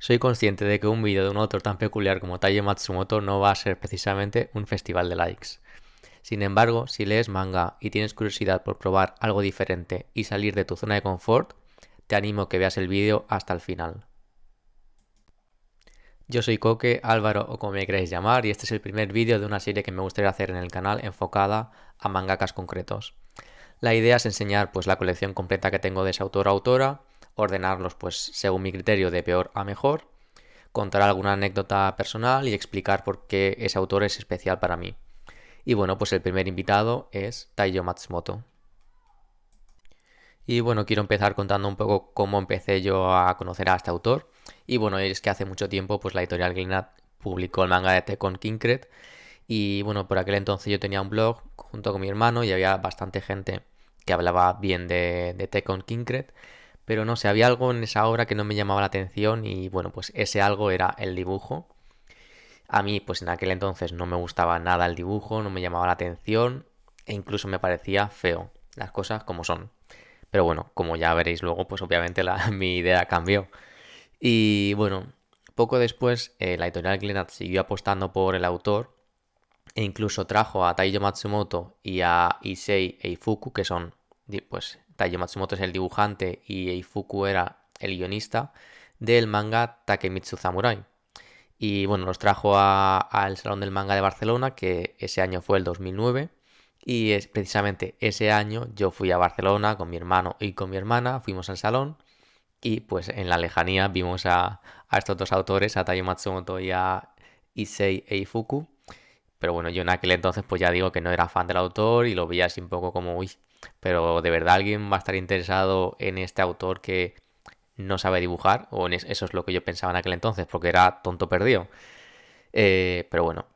Soy consciente de que un vídeo de un autor tan peculiar como Taye Matsumoto no va a ser precisamente un festival de likes. Sin embargo, si lees manga y tienes curiosidad por probar algo diferente y salir de tu zona de confort, te animo a que veas el vídeo hasta el final. Yo soy Coque, Álvaro o como me queréis llamar y este es el primer vídeo de una serie que me gustaría hacer en el canal enfocada a mangakas concretos. La idea es enseñar pues la colección completa que tengo de ese autor o autora, ordenarlos pues según mi criterio de peor a mejor, contar alguna anécdota personal y explicar por qué ese autor es especial para mí. Y bueno, pues el primer invitado es Taiyo Matsumoto. Y bueno, quiero empezar contando un poco cómo empecé yo a conocer a este autor. Y bueno, es que hace mucho tiempo pues la editorial Glenat publicó el manga de Tekon Kinkred. y bueno, por aquel entonces yo tenía un blog junto con mi hermano y había bastante gente que hablaba bien de, de Tekon pero no sé, había algo en esa obra que no me llamaba la atención y bueno, pues ese algo era el dibujo. A mí, pues en aquel entonces no me gustaba nada el dibujo, no me llamaba la atención e incluso me parecía feo, las cosas como son. Pero bueno, como ya veréis luego, pues obviamente mi idea cambió. Y bueno, poco después eh, la editorial Glenat siguió apostando por el autor e incluso trajo a Taiyo Matsumoto y a Issei Eifuku, que son pues Tayo Matsumoto es el dibujante y Eifuku era el guionista del manga Takemitsu Samurai. Y bueno, los trajo al Salón del Manga de Barcelona, que ese año fue el 2009. Y es, precisamente ese año yo fui a Barcelona con mi hermano y con mi hermana, fuimos al salón y pues en la lejanía vimos a, estos dos autores, a Tayo Matsumoto y a Issei Eifuku. Pero bueno, yo en aquel entonces pues ya digo que no era fan del autor y lo veía así un poco como, uy, pero ¿de verdad alguien va a estar interesado en este autor que no sabe dibujar? O en eso es lo que yo pensaba en aquel entonces, porque era tonto perdido. Eh, pero bueno.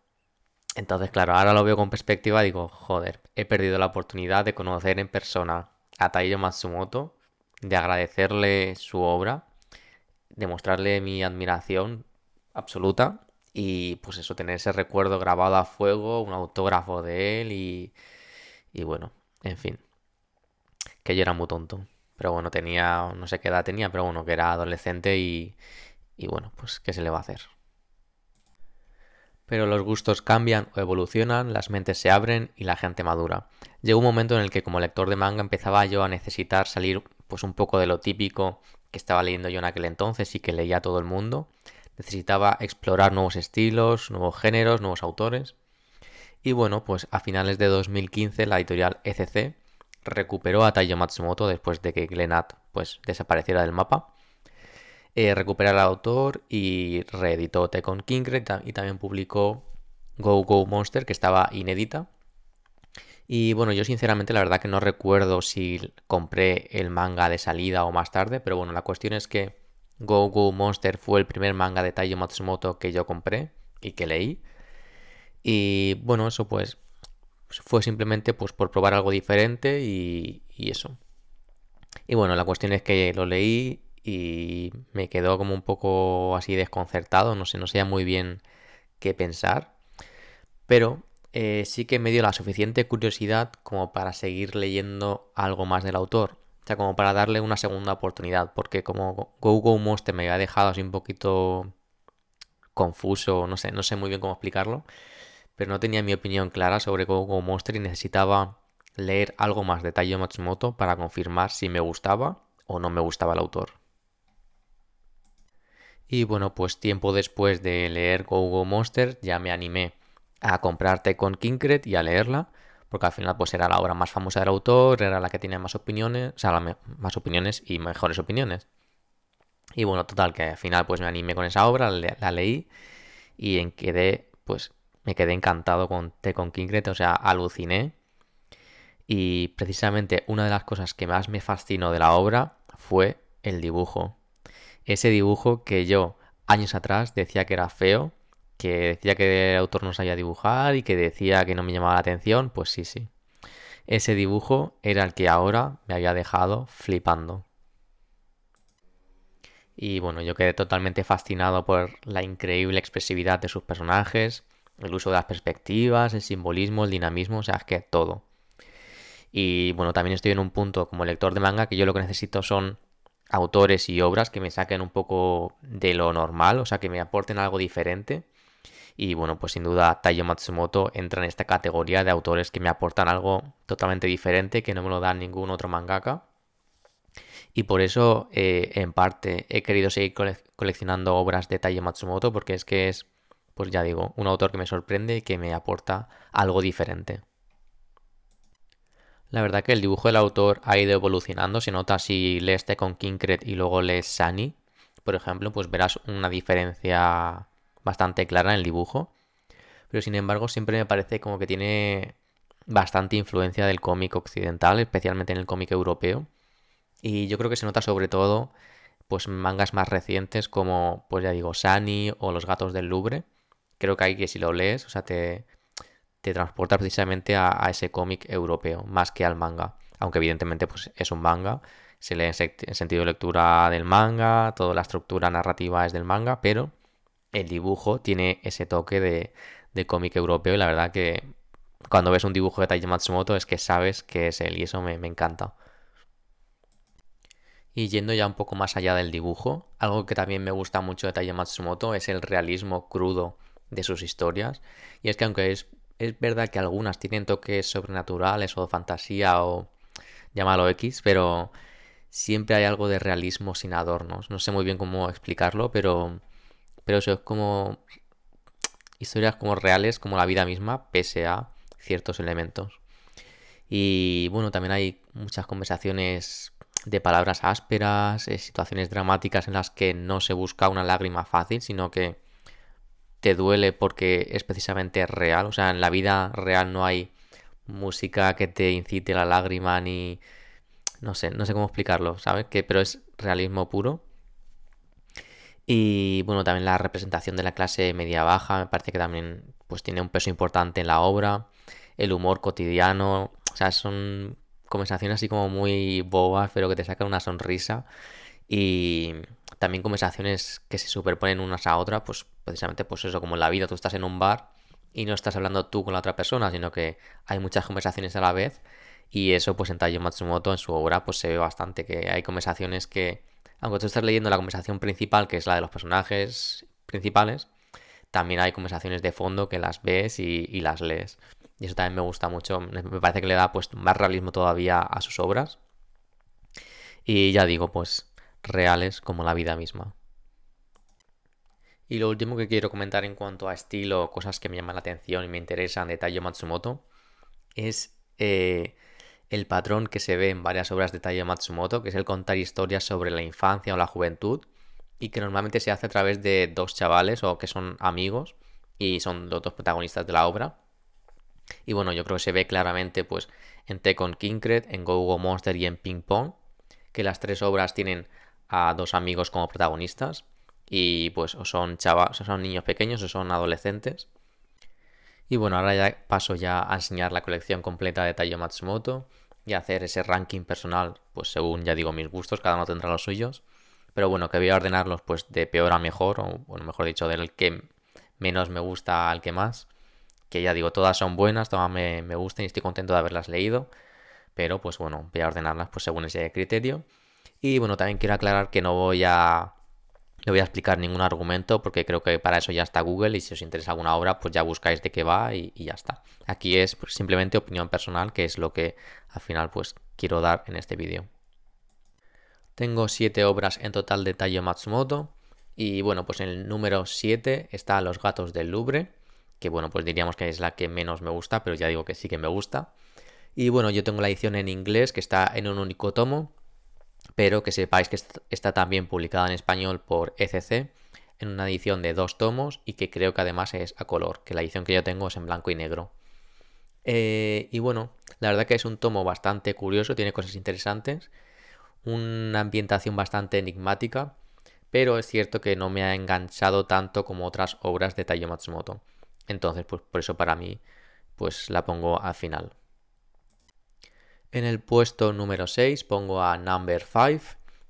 Entonces, claro, ahora lo veo con perspectiva, digo, joder, he perdido la oportunidad de conocer en persona a Taiyo Matsumoto, de agradecerle su obra, de mostrarle mi admiración absoluta y pues eso, tener ese recuerdo grabado a fuego, un autógrafo de él y bueno, en fin que yo era muy tonto. Pero bueno, tenía, no sé qué edad tenía, pero bueno, que era adolescente y, y bueno, pues qué se le va a hacer. Pero los gustos cambian o evolucionan, las mentes se abren y la gente madura. Llegó un momento en el que como lector de manga empezaba yo a necesitar salir pues un poco de lo típico que estaba leyendo yo en aquel entonces y que leía todo el mundo. Necesitaba explorar nuevos estilos, nuevos géneros, nuevos autores. Y bueno, pues a finales de 2015 la editorial ECC recuperó a Taiyo Matsumoto después de que Glenad pues, desapareciera del mapa. Eh, recuperó al autor y reeditó Tekken King y también publicó Go Go Monster, que estaba inédita. Y bueno, yo sinceramente la verdad que no recuerdo si compré el manga de salida o más tarde, pero bueno, la cuestión es que Go Go Monster fue el primer manga de Taiyo Matsumoto que yo compré y que leí. Y bueno, eso pues pues, fue simplemente pues, por probar algo diferente y, eso. Y bueno, la cuestión es que lo leí y me quedó como un poco así desconcertado, no sé, no sabía muy bien qué pensar, pero eh, sí que me dio la suficiente curiosidad como para seguir leyendo algo más del autor, o sea, como para darle una segunda oportunidad, porque como Go Go Monster me había dejado así un poquito confuso, no sé, no sé muy bien cómo explicarlo, pero no tenía mi opinión clara sobre Gogo Monster y necesitaba leer algo más de Matsumoto para confirmar si me gustaba o no me gustaba el autor. Y bueno, pues tiempo después de leer Gogo Monster ya me animé a comprarte con Kinkred y a leerla, porque al final pues era la obra más famosa del autor, era la que tenía más opiniones, o sea, más opiniones y mejores opiniones. Y bueno, total, que al final pues me animé con esa obra, la, la leí y en quedé pues me quedé encantado con te con Kinkrete, o sea, aluciné. Y precisamente una de las cosas que más me fascinó de la obra fue el dibujo. Ese dibujo que yo años atrás decía que era feo, que decía que el autor no sabía dibujar y que decía que no me llamaba la atención, pues sí, sí. Ese dibujo era el que ahora me había dejado flipando. Y bueno, yo quedé totalmente fascinado por la increíble expresividad de sus personajes, el uso de las perspectivas, el simbolismo, el dinamismo, o sea, es que todo. Y bueno, también estoy en un punto como lector de manga que yo lo que necesito son autores y obras que me saquen un poco de lo normal, o sea, que me aporten algo diferente. Y bueno, pues sin duda Taiyo Matsumoto entra en esta categoría de autores que me aportan algo totalmente diferente, que no me lo da ningún otro mangaka. Y por eso, eh, en parte, he querido seguir coleccionando obras de Taiyo Matsumoto, porque es que es pues ya digo, un autor que me sorprende y que me aporta algo diferente. La verdad que el dibujo del autor ha ido evolucionando, se nota si lees este con Kinkred y luego lees Sani, por ejemplo, pues verás una diferencia bastante clara en el dibujo. Pero sin embargo siempre me parece como que tiene bastante influencia del cómic occidental, especialmente en el cómic europeo. Y yo creo que se nota sobre todo pues mangas más recientes como, pues ya digo, Sunny o Los gatos del Louvre, creo que ahí que si lo lees, o sea, te, te transporta precisamente a, ese cómic europeo, más que al manga. Aunque evidentemente pues, es un manga, se lee en, sentido de lectura del manga, toda la estructura narrativa es del manga, pero el dibujo tiene ese toque de, cómic europeo y la verdad que cuando ves un dibujo de Taiji Matsumoto es que sabes que es él y eso me, me encanta. Y yendo ya un poco más allá del dibujo, algo que también me gusta mucho de Taiji Matsumoto es el realismo crudo de sus historias. Y es que aunque es, es verdad que algunas tienen toques sobrenaturales o fantasía o llámalo X, pero siempre hay algo de realismo sin adornos. No sé muy bien cómo explicarlo, pero, pero eso es como historias como reales, como la vida misma, pese a ciertos elementos. Y bueno, también hay muchas conversaciones de palabras ásperas, eh, situaciones dramáticas en las que no se busca una lágrima fácil, sino que te duele porque es precisamente real. O sea, en la vida real no hay música que te incite la lágrima ni... No sé, no sé cómo explicarlo, ¿sabes? Que, pero es realismo puro. Y bueno, también la representación de la clase media-baja me parece que también pues, tiene un peso importante en la obra. El humor cotidiano, o sea, son conversaciones así como muy bobas, pero que te sacan una sonrisa. Y, también conversaciones que se superponen unas a otras, pues precisamente pues eso, como en la vida tú estás en un bar y no estás hablando tú con la otra persona, sino que hay muchas conversaciones a la vez y eso pues en Tayo Matsumoto en su obra pues se ve bastante que hay conversaciones que aunque tú estás leyendo la conversación principal, que es la de los personajes principales, también hay conversaciones de fondo que las ves y, y las lees. Y eso también me gusta mucho, me parece que le da pues más realismo todavía a sus obras. Y ya digo, pues reales como la vida misma. Y lo último que quiero comentar en cuanto a estilo, cosas que me llaman la atención y me interesan de Taiyo Matsumoto, es eh, el patrón que se ve en varias obras de Taiyo Matsumoto, que es el contar historias sobre la infancia o la juventud, y que normalmente se hace a través de dos chavales o que son amigos y son los dos protagonistas de la obra. Y bueno, yo creo que se ve claramente pues en Tekken Kinkred, en Go Go Monster y en Ping Pong, que las tres obras tienen a dos amigos como protagonistas y pues o son chavas, o son niños pequeños o son adolescentes. Y bueno, ahora ya paso ya a enseñar la colección completa de Taiyo Matsumoto y hacer ese ranking personal, pues según ya digo mis gustos, cada uno tendrá los suyos. Pero bueno, que voy a ordenarlos pues de peor a mejor, o mejor dicho, del que menos me gusta al que más. Que ya digo, todas son buenas, todas me, me gustan y estoy contento de haberlas leído. Pero pues bueno, voy a ordenarlas pues según ese criterio. Y bueno, también quiero aclarar que no voy a voy a explicar ningún argumento porque creo que para eso ya está Google y si os interesa alguna obra pues ya buscáis de qué va y, ya está. Aquí es pues, simplemente opinión personal que es lo que al final pues quiero dar en este vídeo. Tengo siete obras en total de Tayo Matsumoto y bueno pues en el número 7 está Los gatos del Louvre que bueno pues diríamos que es la que menos me gusta pero ya digo que sí que me gusta. Y bueno yo tengo la edición en inglés que está en un único tomo pero que sepáis que está también publicada en español por ECC en una edición de dos tomos y que creo que además es a color, que la edición que yo tengo es en blanco y negro. Eh, y bueno, la verdad que es un tomo bastante curioso, tiene cosas interesantes, una ambientación bastante enigmática, pero es cierto que no me ha enganchado tanto como otras obras de Taiyo Matsumoto. Entonces, pues por eso para mí, pues la pongo al final. En el puesto número 6 pongo a Number 5,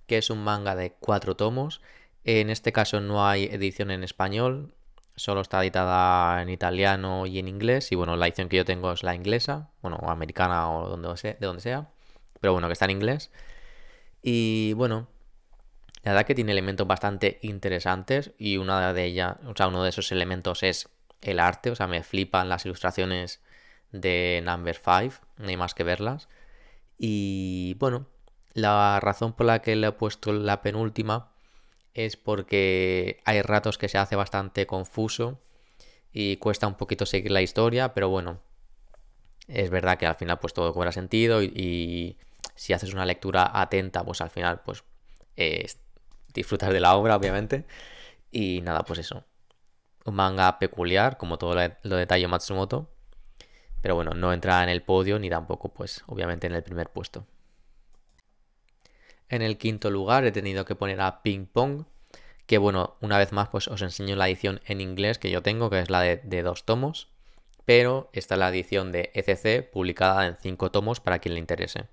que es un manga de 4 tomos. En este caso no hay edición en español, solo está editada en italiano y en inglés. Y bueno, la edición que yo tengo es la inglesa, bueno, americana o donde sea, de donde sea, pero bueno, que está en inglés. Y bueno, la verdad que tiene elementos bastante interesantes y una de ellas, o sea, uno de esos elementos es el arte, o sea, me flipan las ilustraciones de Number 5, no hay más que verlas. Y bueno, la razón por la que le he puesto la penúltima es porque hay ratos que se hace bastante confuso y cuesta un poquito seguir la historia, pero bueno, es verdad que al final pues todo cobra sentido y, si haces una lectura atenta pues al final pues disfrutas de la obra obviamente y nada pues eso. Un manga peculiar, como todo lo de Matsumoto, pero bueno, no entra en el podio ni tampoco, pues, obviamente en el primer puesto. En el quinto lugar he tenido que poner a Ping Pong, que bueno, una vez más pues os enseño la edición en inglés que yo tengo, que es la de, dos tomos, pero está la edición de ECC publicada en cinco tomos para quien le interese.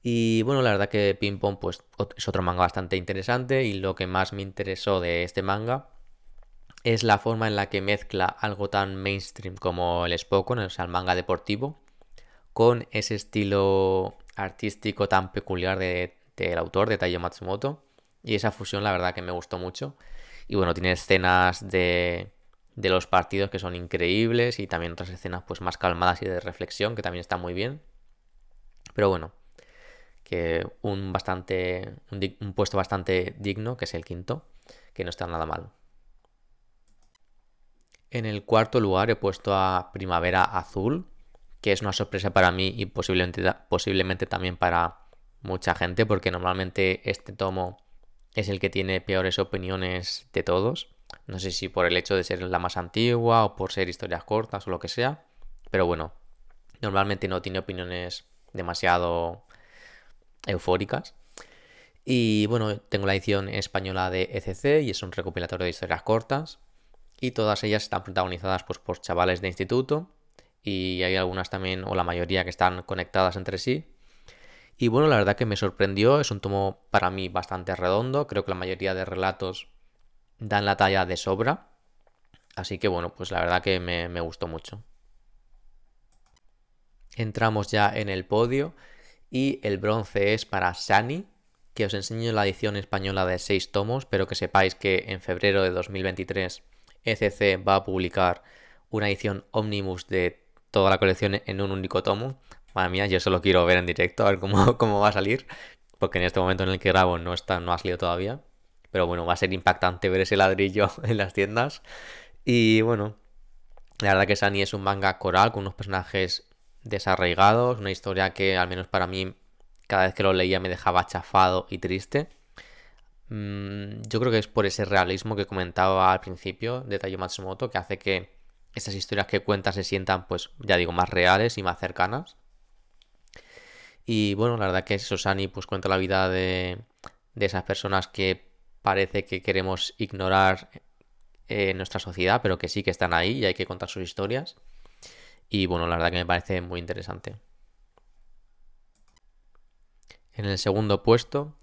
Y bueno, la verdad que Ping Pong pues, es otro manga bastante interesante y lo que más me interesó de este manga es la forma en la que mezcla algo tan mainstream como el Spokon, o sea, el manga deportivo, con ese estilo artístico tan peculiar del autor, de Taiyo Matsumoto. Y esa fusión, la verdad, que me gustó mucho. Y bueno, tiene escenas de, de los partidos que son increíbles y también otras escenas pues más calmadas y de reflexión que también está muy bien. Pero bueno, que un bastante un puesto bastante digno, que es el quinto, que no está nada mal. En el cuarto lugar he puesto a Primavera Azul, que es una sorpresa para mí y posiblemente, también para mucha gente, porque normalmente este tomo es el que tiene peores opiniones de todos. No sé si por el hecho de ser la más antigua o por ser historias cortas o lo que sea, pero bueno, normalmente no tiene opiniones demasiado eufóricas. Y bueno, tengo la edición española de ECC y es un recopilatorio de historias cortas y todas ellas están protagonizadas pues, por chavales de instituto y hay algunas también, o la mayoría, que están conectadas entre sí. Y bueno, la verdad que me sorprendió, es un tomo para mí bastante redondo, creo que la mayoría de relatos dan la talla de sobra, así que bueno, pues la verdad que me, gustó mucho. Entramos ya en el podio y el bronce es para Sani, que os enseño la edición española de seis tomos, pero que sepáis que en febrero de 2023 ECC va a publicar una edición omnibus de toda la colección en un único tomo. Madre mía, yo solo quiero ver en directo, a ver cómo, va a salir, porque en este momento en el que grabo no, está, no ha salido todavía. Pero bueno, va a ser impactante ver ese ladrillo en las tiendas. Y bueno, la verdad que Sani es un manga coral con unos personajes desarraigados, una historia que al menos para mí cada vez que lo leía me dejaba chafado y triste. Mm, yo creo que es por ese realismo que comentaba al principio de Tayo Matsumoto que hace que estas historias que cuenta se sientan, pues, ya digo, más reales y más cercanas. Y bueno, la verdad que Sosani pues cuenta la vida de, de esas personas que parece que queremos ignorar eh, en nuestra sociedad, pero que sí que están ahí y hay que contar sus historias. Y bueno, la verdad que me parece muy interesante. En el segundo puesto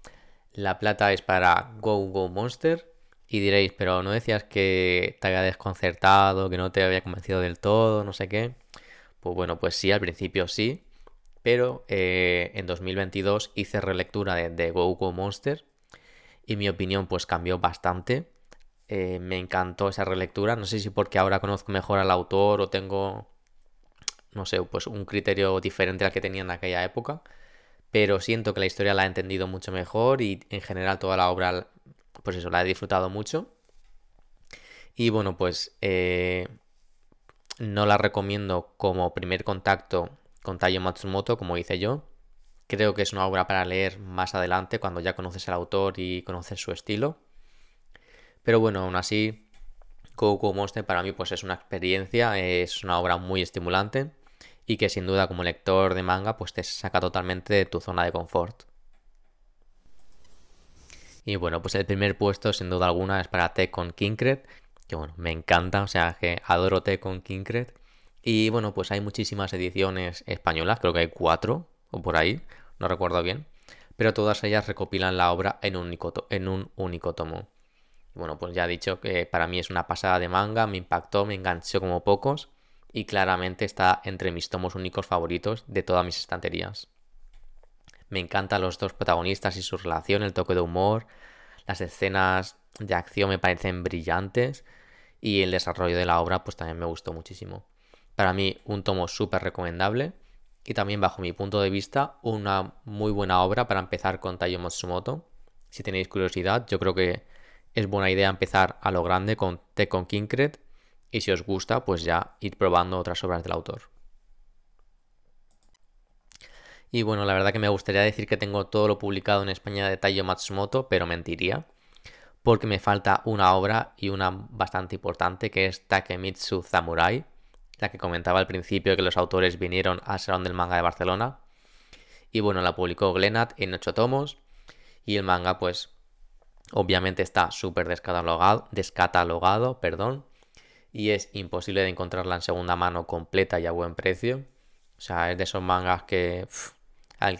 la plata es para Go Go Monster. Y diréis, pero no decías que te había desconcertado, que no te había convencido del todo, no sé qué. Pues bueno, pues sí, al principio sí. Pero eh, en 2022 hice relectura de, de Go Go Monster. Y mi opinión pues cambió bastante. Eh, me encantó esa relectura. No sé si porque ahora conozco mejor al autor o tengo, no sé, pues un criterio diferente al que tenía en aquella época pero siento que la historia la he entendido mucho mejor y en general toda la obra, pues eso, la he disfrutado mucho. Y bueno, pues eh, no la recomiendo como primer contacto con Tayo Matsumoto, como hice yo. Creo que es una obra para leer más adelante, cuando ya conoces al autor y conoces su estilo. Pero bueno, aún así, Goku Monster para mí pues es una experiencia, es una obra muy estimulante y que sin duda como lector de manga pues te saca totalmente de tu zona de confort. Y bueno, pues el primer puesto sin duda alguna es para T con Kinkred, que bueno, me encanta, o sea que adoro T con Kinkred. Y bueno, pues hay muchísimas ediciones españolas, creo que hay cuatro o por ahí, no recuerdo bien, pero todas ellas recopilan la obra en un único, en un único tomo. bueno, pues ya he dicho que para mí es una pasada de manga, me impactó, me enganchó como pocos y claramente está entre mis tomos únicos favoritos de todas mis estanterías. Me encantan los dos protagonistas y su relación, el toque de humor, las escenas de acción me parecen brillantes y el desarrollo de la obra pues también me gustó muchísimo. Para mí un tomo súper recomendable y también bajo mi punto de vista una muy buena obra para empezar con Taiyo Matsumoto. Si tenéis curiosidad, yo creo que es buena idea empezar a lo grande con Tekken Kinkred, y si os gusta, pues ya ir probando otras obras del autor. Y bueno, la verdad que me gustaría decir que tengo todo lo publicado en España de Taiyo Matsumoto, pero mentiría, porque me falta una obra y una bastante importante que es Takemitsu Samurai, la que comentaba al principio que los autores vinieron al Salón del Manga de Barcelona. Y bueno, la publicó Glenat en ocho tomos y el manga pues obviamente está súper descatalogado, perdón, y es imposible de encontrarla en segunda mano completa y a buen precio. O sea, es de esos mangas que,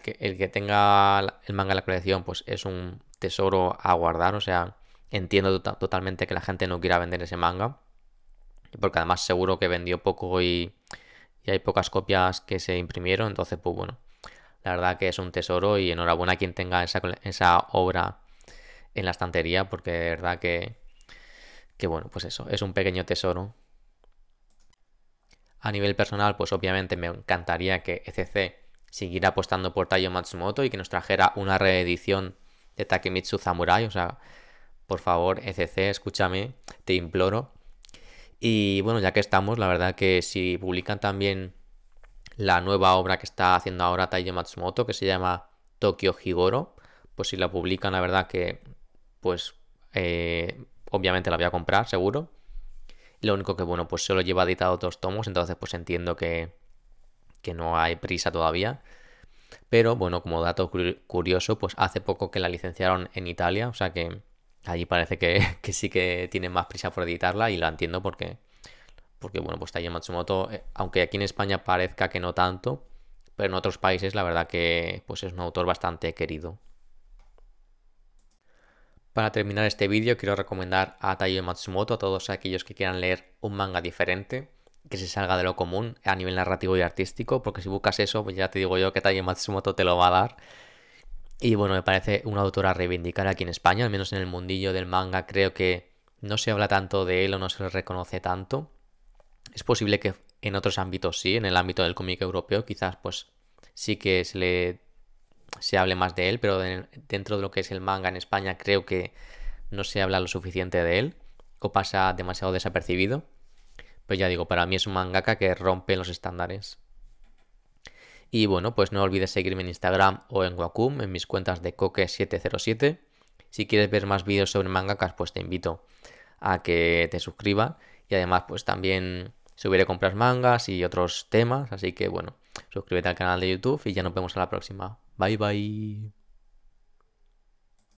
que el que tenga el manga en la colección pues es un tesoro a guardar. O sea, entiendo tota-, totalmente que la gente no quiera vender ese manga. Porque además seguro que vendió poco y, y hay pocas copias que se imprimieron. Entonces, pues bueno, la verdad que es un tesoro y enhorabuena a quien tenga esa, esa obra en la estantería porque de verdad que que bueno, pues eso, es un pequeño tesoro. A nivel personal, pues obviamente me encantaría que ECC siguiera apostando por Taiyo Matsumoto y que nos trajera una reedición de Takemitsu Samurai, o sea, por favor, ECC, escúchame, te imploro. Y bueno, ya que estamos, la verdad que si publican también la nueva obra que está haciendo ahora Taiyo Matsumoto, que se llama Tokyo Higoro, pues si la publican, la verdad que pues eh, obviamente la voy a comprar, seguro. Lo único que, bueno, pues solo lleva editado dos tomos, entonces pues entiendo que, no hay prisa todavía. Pero bueno, como dato curioso, pues hace poco que la licenciaron en Italia, o sea que allí parece que, sí que tienen más prisa por editarla y la entiendo porque, porque bueno, pues Taya Matsumoto, eh, aunque aquí en España parezca que no tanto, pero en otros países la verdad que pues es un autor bastante querido. Para terminar este vídeo quiero recomendar a Taiyo Matsumoto a todos aquellos que quieran leer un manga diferente, que se salga de lo común a nivel narrativo y artístico, porque si buscas eso, pues ya te digo yo que Taiyo Matsumoto te lo va a dar. Y bueno, me parece una autora a reivindicar aquí en España, al menos en el mundillo del manga creo que no se habla tanto de él o no se le reconoce tanto. Es posible que en otros ámbitos sí, en el ámbito del cómic europeo quizás pues sí que se le se hable más de él, pero dentro de lo que es el manga en España creo que no se habla lo suficiente de él o pasa demasiado desapercibido. Pero pues ya digo, para mí es un mangaka que rompe los estándares. Y bueno, pues no olvides seguirme en Instagram o en Wacom, en mis cuentas de Coque707. Si quieres ver más vídeos sobre mangakas, pues te invito a que te suscribas. Y además, pues también subiré compras mangas y otros temas. Así que bueno, suscríbete al canal de YouTube y ya nos vemos a la próxima. 바이바이.